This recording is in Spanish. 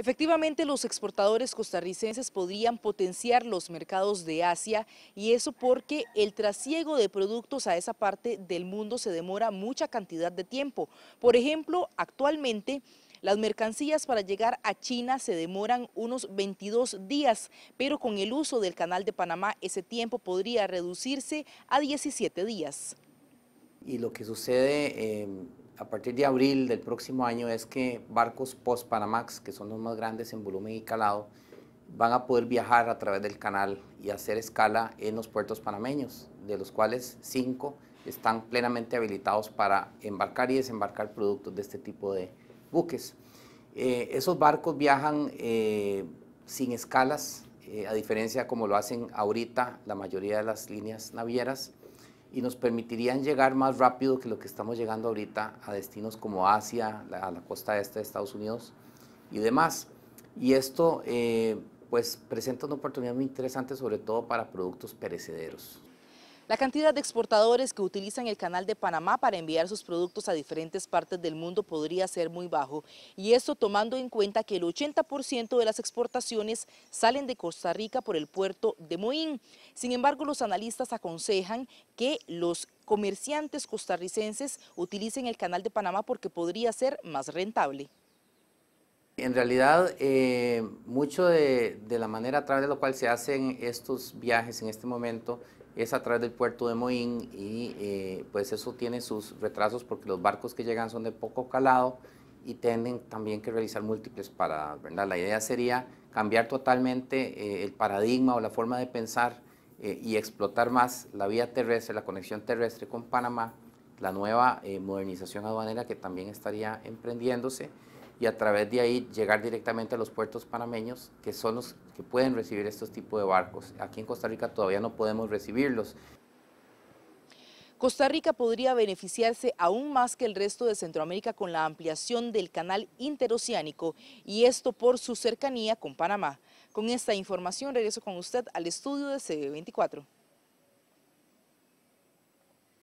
Efectivamente, los exportadores costarricenses podrían potenciar los mercados de Asia y eso porque el trasiego de productos a esa parte del mundo se demora mucha cantidad de tiempo. Por ejemplo, actualmente... Las mercancías para llegar a China se demoran unos 22 días, pero con el uso del Canal de Panamá ese tiempo podría reducirse a 17 días. Y lo que sucede em, a partir de abril del próximo año es que barcos post-Panamax, que son los más grandes en volumen y calado, van a poder viajar a través del canal y hacer escala en los puertos panameños, de los cuales cinco están plenamente habilitados para embarcar y desembarcar productos de este tipo de buques. Eh, esos barcos viajan eh, sin escalas, eh, a diferencia como lo hacen ahorita la mayoría de las líneas navieras y nos permitirían llegar más rápido que lo que estamos llegando ahorita a destinos como Asia, a la costa este de Estados Unidos y demás. Y esto eh, pues presenta una oportunidad muy interesante sobre todo para productos perecederos. La cantidad de exportadores que utilizan el canal de Panamá para enviar sus productos a diferentes partes del mundo podría ser muy bajo, y esto tomando en cuenta que el 80% de las exportaciones salen de Costa Rica por el puerto de Moín. Sin embargo, los analistas aconsejan que los comerciantes costarricenses utilicen el canal de Panamá porque podría ser más rentable. En realidad, eh, mucho de, de la manera a través de la cual se hacen estos viajes en este momento es a través del puerto de Moín y eh, pues eso tiene sus retrasos porque los barcos que llegan son de poco calado y tienen también que realizar múltiples para, ¿verdad? La idea sería cambiar totalmente eh, el paradigma o la forma de pensar eh, y explotar más la vía terrestre, la conexión terrestre con Panamá, la nueva modernización aduanera que también estaría emprendiéndose y a través de ahí llegar directamente a los puertos panameños, que son los que pueden recibir estos tipos de barcos. Aquí en Costa Rica todavía no podemos recibirlos. Costa Rica podría beneficiarse aún más que el resto de Centroamérica con la ampliación del canal interoceánico y esto por su cercanía con Panamá. Con esta información regreso con usted al estudio de CB24.